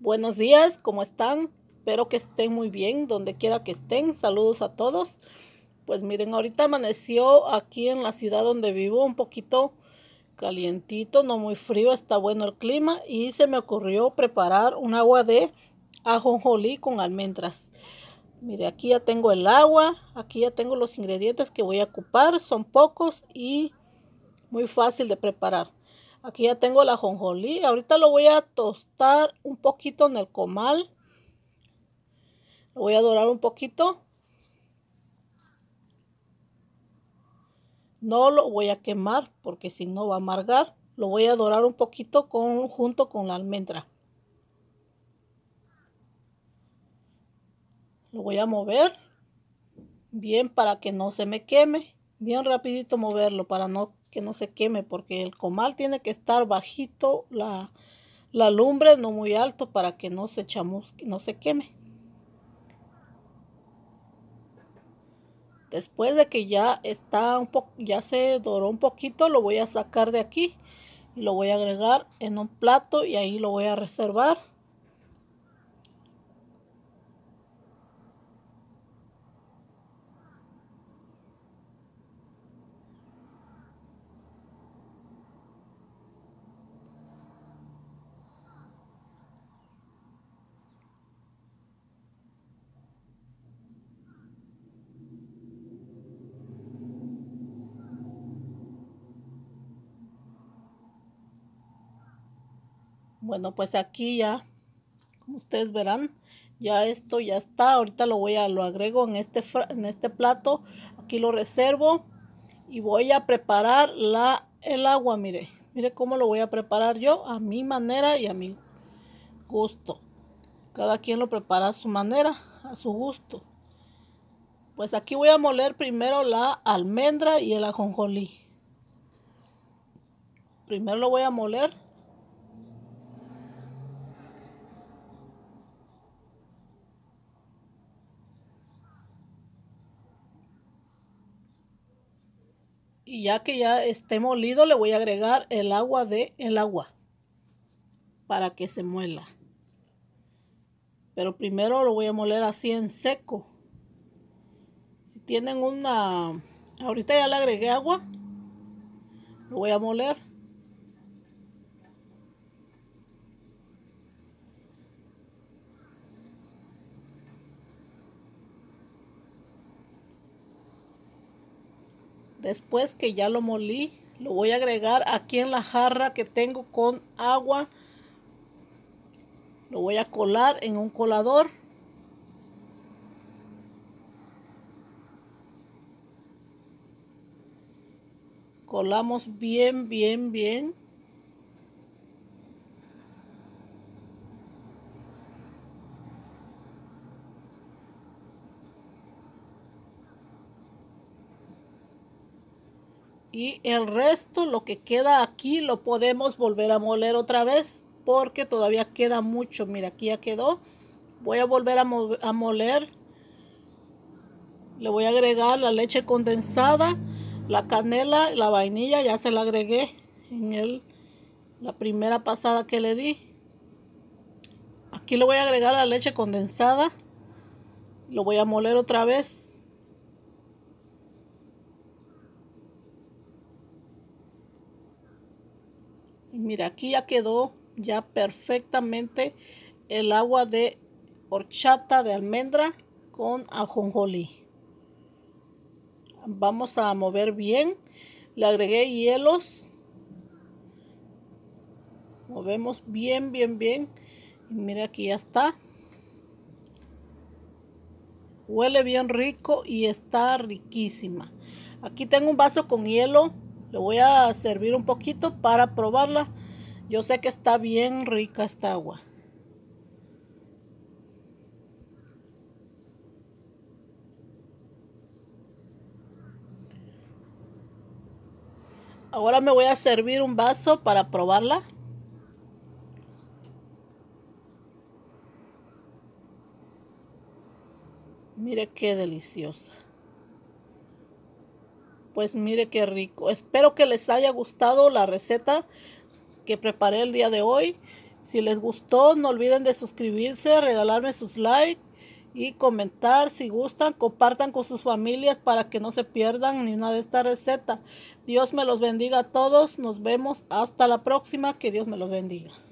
Buenos días, ¿cómo están? Espero que estén muy bien, donde quiera que estén. Saludos a todos. Pues miren, ahorita amaneció aquí en la ciudad donde vivo un poquito calientito, no muy frío, está bueno el clima y se me ocurrió preparar un agua de ajonjolí con almendras. Mire, aquí ya tengo el agua, aquí ya tengo los ingredientes que voy a ocupar, son pocos y muy fácil de preparar. Aquí ya tengo la jonjolí. Ahorita lo voy a tostar un poquito en el comal. Lo voy a dorar un poquito. No lo voy a quemar porque si no va a amargar. Lo voy a dorar un poquito junto con la almendra. Lo voy a mover bien para que no se me queme. Bien rapidito moverlo para no que no se queme, porque el comal tiene que estar bajito, la, la lumbre no muy alto para que no se chamusque, no se queme. Después de que ya está un poco, ya se doró un poquito, lo voy a sacar de aquí y lo voy a agregar en un plato y ahí lo voy a reservar Bueno, pues aquí ya, como ustedes verán, ya esto ya está. Ahorita lo voy a, lo agrego en este, en este plato. Aquí lo reservo y voy a preparar la, el agua, mire. Mire cómo lo voy a preparar yo a mi manera y a mi gusto. Cada quien lo prepara a su manera, a su gusto. Pues aquí voy a moler primero la almendra y el ajonjolí. Primero lo voy a moler Y ya que ya esté molido, le voy a agregar el agua de el agua para que se muela. Pero primero lo voy a moler así en seco. Si tienen una... Ahorita ya le agregué agua. Lo voy a moler. Después que ya lo molí, lo voy a agregar aquí en la jarra que tengo con agua. Lo voy a colar en un colador. Colamos bien, bien, bien. y el resto, lo que queda aquí, lo podemos volver a moler otra vez porque todavía queda mucho. Mira, aquí ya quedó. Voy a volver a, moler. Le voy a agregar la leche condensada, la canela, la vainilla. Ya se la agregué en el, la primera pasada que le di. Aquí le voy a agregar la leche condensada. Lo voy a moler otra vez Mira, aquí ya quedó ya perfectamente el agua de horchata de almendra con ajonjolí. Vamos a mover bien. Le agregué hielos. Movemos bien, bien, bien. Y mira, aquí ya está. Huele bien rico y está riquísima. Aquí tengo un vaso con hielo le voy a servir un poquito para probarla. Yo sé que está bien rica esta agua. Ahora me voy a servir un vaso para probarla. Mire qué deliciosa pues mire qué rico. Espero que les haya gustado la receta que preparé el día de hoy. Si les gustó, no olviden de suscribirse, regalarme sus likes y comentar. Si gustan, compartan con sus familias para que no se pierdan ni una de estas recetas. Dios me los bendiga a todos. Nos vemos hasta la próxima. Que Dios me los bendiga.